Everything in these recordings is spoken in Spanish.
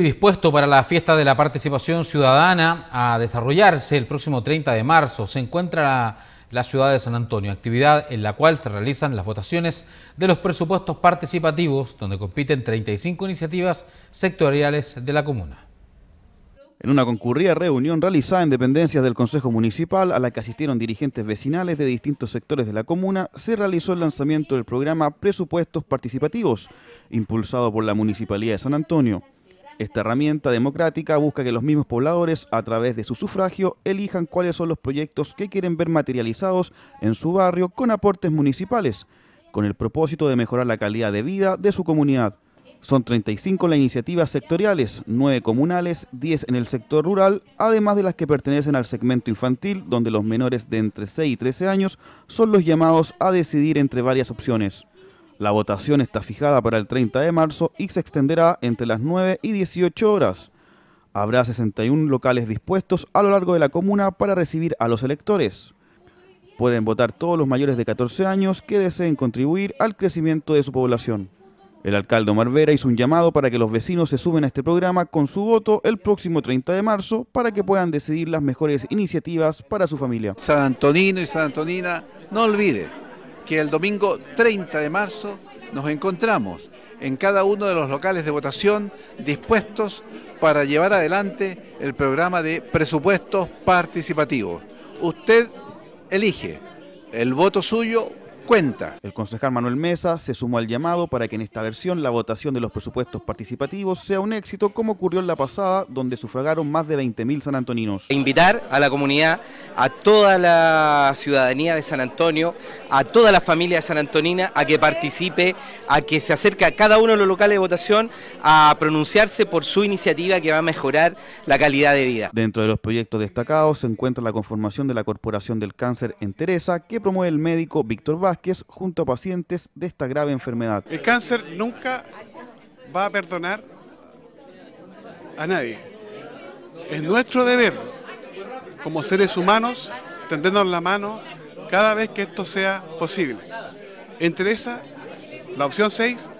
dispuesto para la fiesta de la participación ciudadana a desarrollarse el próximo 30 de marzo. Se encuentra la, ciudad de San Antonio, actividad en la cual se realizan las votaciones de los presupuestos participativos, donde compiten 35 iniciativas sectoriales de la comuna. En una concurrida reunión realizada en dependencias del Consejo Municipal, a la que asistieron dirigentes vecinales de distintos sectores de la comuna, se realizó el lanzamiento del programa Presupuestos Participativos, impulsado por la Municipalidad de San Antonio. Esta herramienta democrática busca que los mismos pobladores, a través de su sufragio, elijan cuáles son los proyectos que quieren ver materializados en su barrio con aportes municipales, con el propósito de mejorar la calidad de vida de su comunidad. Son 35 las iniciativas sectoriales, 9 comunales, 10 en el sector rural, además de las que pertenecen al segmento infantil, donde los menores de entre 6 y 13 años son los llamados a decidir entre varias opciones. La votación está fijada para el 30 de marzo y se extenderá entre las 9 y 18 horas. Habrá 61 locales dispuestos a lo largo de la comuna para recibir a los electores. Pueden votar todos los mayores de 14 años que deseen contribuir al crecimiento de su población. El alcalde Marvera hizo un llamado para que los vecinos se sumen a este programa con su voto el próximo 30 de marzo para que puedan decidir las mejores iniciativas para su familia. San Antonino y San Antonina, no olvide, que el domingo 30 de marzo nos encontramos en cada uno de los locales de votación dispuestos para llevar adelante el programa de presupuestos participativos. Usted elige el voto suyo cuenta. El concejal Manuel Mesa se sumó al llamado para que en esta versión la votación de los presupuestos participativos sea un éxito como ocurrió en la pasada donde sufragaron más de 20.000 sanantoninos. E invitar a la comunidad, a toda la ciudadanía de San Antonio, a toda la familia de San Antonina a que participe, a que se acerque a cada uno de los locales de votación a pronunciarse por su iniciativa que va a mejorar la calidad de vida. Dentro de los proyectos destacados se encuentra la conformación de la Corporación del Cáncer en Teresa que promueve el médico Víctor Vázquez que es junto a pacientes de esta grave enfermedad. El cáncer nunca va a perdonar a nadie. Es nuestro deber, como seres humanos, tendernos la mano cada vez que esto sea posible. Entre esa, la opción 6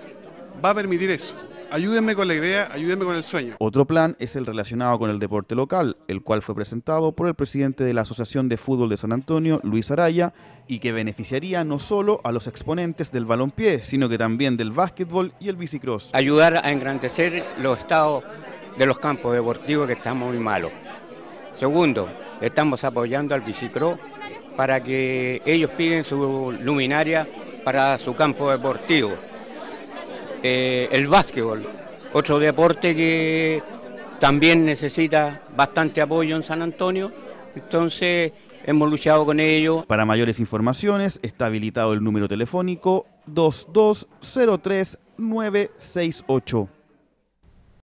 va a permitir eso ayúdenme con la idea, ayúdenme con el sueño. Otro plan es el relacionado con el deporte local, el cual fue presentado por el presidente de la Asociación de Fútbol de San Antonio, Luis Araya, y que beneficiaría no solo a los exponentes del balompié, sino que también del básquetbol y el bicicross. Ayudar a engrandecer los estados de los campos deportivos que están muy malos. Segundo, estamos apoyando al bicicross para que ellos piden su luminaria para su campo deportivo. Eh, el básquetbol, otro deporte que también necesita bastante apoyo en San Antonio, entonces hemos luchado con ello. Para mayores informaciones está habilitado el número telefónico 2203968.